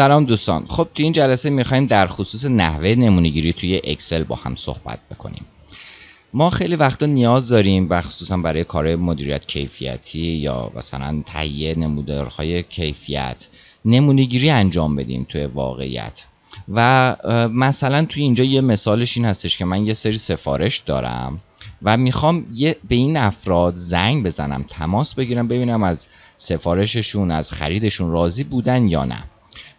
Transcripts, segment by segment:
سلام دوستان خب تو این جلسه میخوایم در خصوص نحوه نمونهگیری توی اکسل با هم صحبت بکنیم ما خیلی وقتا نیاز داریم و خصوصا برای کار مدیریت کیفیتی یا مثلا تهیه نمودارهای کیفیت نمونهگیری انجام بدیم توی واقعیت و مثلا توی اینجا یه مثالش این هستش که من یه سری سفارش دارم و میخوام یه به این افراد زنگ بزنم تماس بگیرم ببینم از سفارششون از خریدشون راضی بودن یا نه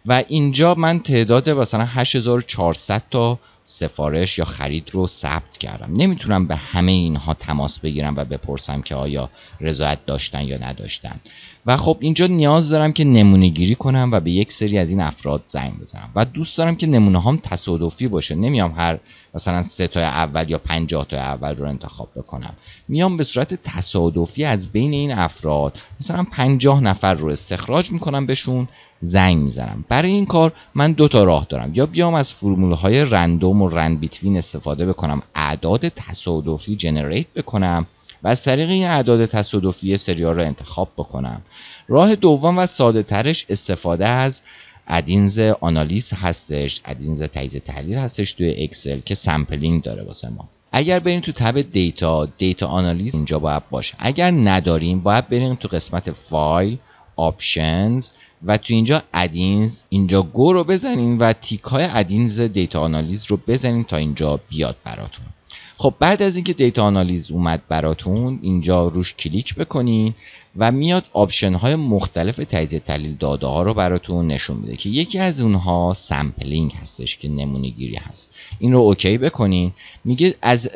و اینجا من تعداد مثلا 8400 تا سفارش یا خرید رو ثبت کردم نمیتونم به همه اینها تماس بگیرم و بپرسم که آیا رضایت داشتن یا نداشتن و خب اینجا نیاز دارم که نمونه گیری کنم و به یک سری از این افراد زنگ بزنم و دوست دارم که نمونه هم تصادفی باشه نمیام هر مثلا سه تا اول یا 50 تا اول رو انتخاب بکنم میام به صورت تصادفی از بین این افراد مثلا 50 نفر رو استخراج میکنم بهشون زنگ میزنم برای این کار من دو تا راه دارم یا بیام از فرمول های رندوم و رند بیتوین استفاده بکنم اعداد تصادفی جنریت بکنم و از طریق این اعداد تصادفی سریال را انتخاب بکنم راه دوم و ساده ترش استفاده از ادینز آنالیز هستش ادینز تجزیه تحلیل هستش توی اکسل که سمپلینگ داره واسه ما اگر بریم تو تب دیتا دیتا آنالیز اینجا باید باشه اگر نداریم باید بریم تو قسمت فایل آپشنز و تو اینجا ادینز اینجا گو رو بزنین و تیک های ادینز دیتا آنالیز رو بزنین تا اینجا بیاد براتون خب بعد از اینکه دیتا آنالیز اومد براتون اینجا روش کلیک بکنین و میاد آپشن های مختلف تجزیه تحلیل داده ها رو براتون نشون میده که یکی از اونها سمپلینگ هستش که نمونه گیری هست این رو اوکی بکنین میگه از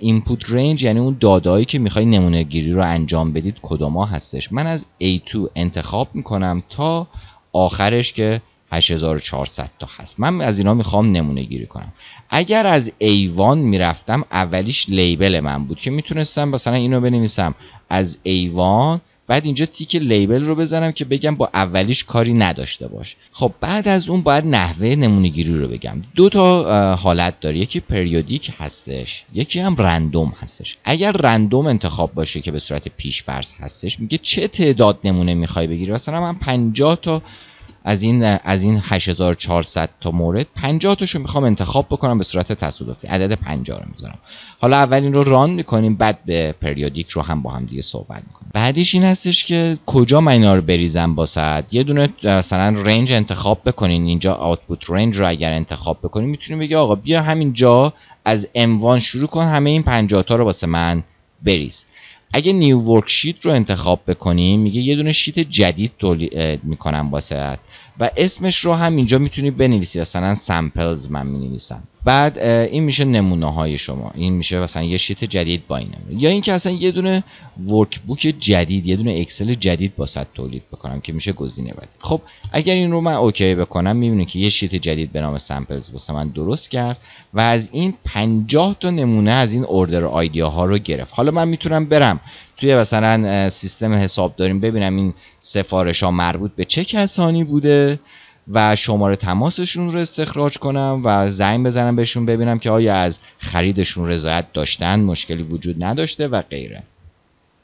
اینپوت رنج یعنی اون دادایی که میخوای نمونه گیری رو انجام بدید ها هستش من از A2 انتخاب میکنم تا آخرش که 8400 تا هست من از اینا میخوام نمونه گیری کنم اگر از ایوان میرفتم اولیش لیبل من بود که میتونستم مثلا اینو بنویسم از ایوان بعد اینجا تیک لیبل رو بزنم که بگم با اولیش کاری نداشته باش خب بعد از اون باید نحوه نمونه گیری رو بگم دو تا حالت داره یکی پریودیک هستش یکی هم رندوم هستش اگر رندوم انتخاب باشه که به صورت پیش فرض هستش میگه چه تعداد نمونه میخوای بگیری مثلا من 50 تا از این از این 8400 تا مورد 50 تاشو میخوام انتخاب بکنم به صورت تصادفی عدد 50 رو میذارم حالا اول این رو ران میکنیم بعد به پریودیک رو هم با هم دیگه صحبت میکنیم بعدش این هستش که کجا من اینا رو بریزم ساعت یه دونه مثلا رنج انتخاب بکنین اینجا آوتپوت رنج رو اگر انتخاب بکنین میتونیم بگی آقا بیا همینجا از M1 شروع کن همه این 50 تا رو واسه من بریز اگه نیو ورکشیت رو انتخاب بکنیم میگه یه دونه شیت جدید تولید میکنم واسه و اسمش رو هم اینجا میتونی بنویسی مثلا سمپلز من مینویسم بعد این میشه نمونه های شما این میشه مثلا یه شیت جدید با اینه یا اینکه اصلا یه دونه بوک جدید یه دونه اکسل جدید صد تولید بکنم که میشه گزینه بعد خب اگر این رو من اوکی بکنم میبینید که یه شیت جدید به نام سمپلز واسه من درست کرد و از این 50 تا نمونه از این اوردر آیدیا ها رو گرفت حالا من میتونم برم توی مثلا سیستم حساب داریم ببینم این سفارش ها مربوط به چه کسانی بوده و شماره تماسشون رو استخراج کنم و زنگ بزنم بهشون ببینم که آیا از خریدشون رضایت داشتن مشکلی وجود نداشته و غیره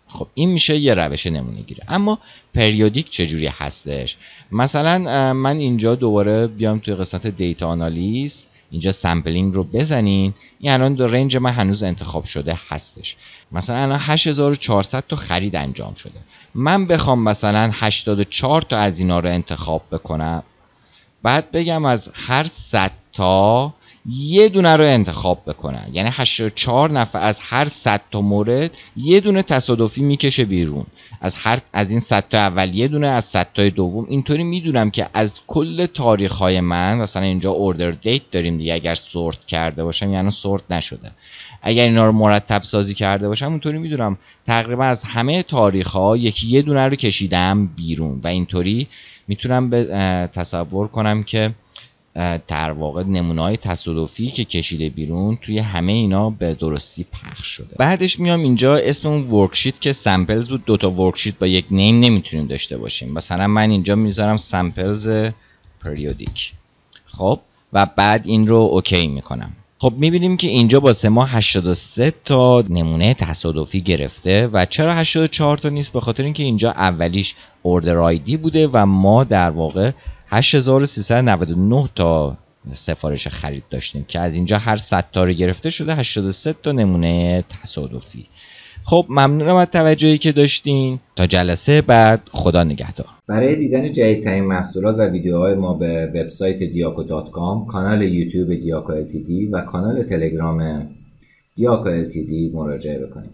خب این میشه یه روش نمونه گیره اما پریودیک چجوری هستش مثلا من اینجا دوباره بیام توی قسمت دیتا آنالیز اینجا سمپلینگ رو بزنین این الان رنج من هنوز انتخاب شده هستش مثلا الان 8400 تا خرید انجام شده من بخوام مثلا 84 تا از اینا رو انتخاب بکنم بعد بگم از هر 100 تا یه دونه رو انتخاب بکنن یعنی 84 نفر از هر 100 تا مورد یه دونه تصادفی میکشه بیرون از هر از این 100 تا اول یه دونه از 100 تا دوم اینطوری میدونم که از کل تاریخ های من مثلا اینجا اوردر دیت داریم دیگه اگر سورت کرده باشم یعنی سورت نشده اگر اینا رو مرتب سازی کرده باشم اونطوری میدونم تقریبا از همه تاریخ ها یکی یه دونه رو کشیدم بیرون و اینطوری میتونم به تصور کنم که در واقع نمونه های تصادفی که کشیده بیرون توی همه اینا به درستی پخش شده بعدش میام اینجا اسم اون ورکشیت که سمپلز بود دوتا ورکشیت با یک نیم نمیتونیم داشته باشیم مثلا من اینجا میذارم سمپلز پریودیک خب و بعد این رو اوکی میکنم خب میبینیم که اینجا با ما 83 تا نمونه تصادفی گرفته و چرا 84 تا نیست به خاطر اینکه اینجا اولیش اوردر آیدی بوده و ما در واقع 8399 تا سفارش خرید داشتیم که از اینجا هر 100 تا رو گرفته شده 83 تا نمونه تصادفی خب ممنونم از توجهی که داشتین تا جلسه بعد خدا نگهدار برای دیدن جدیدترین محصولات و ویدیوهای ما به وبسایت diaco.com کانال یوتیوب دیاکو و کانال تلگرام دیاکو LTD مراجعه بکنید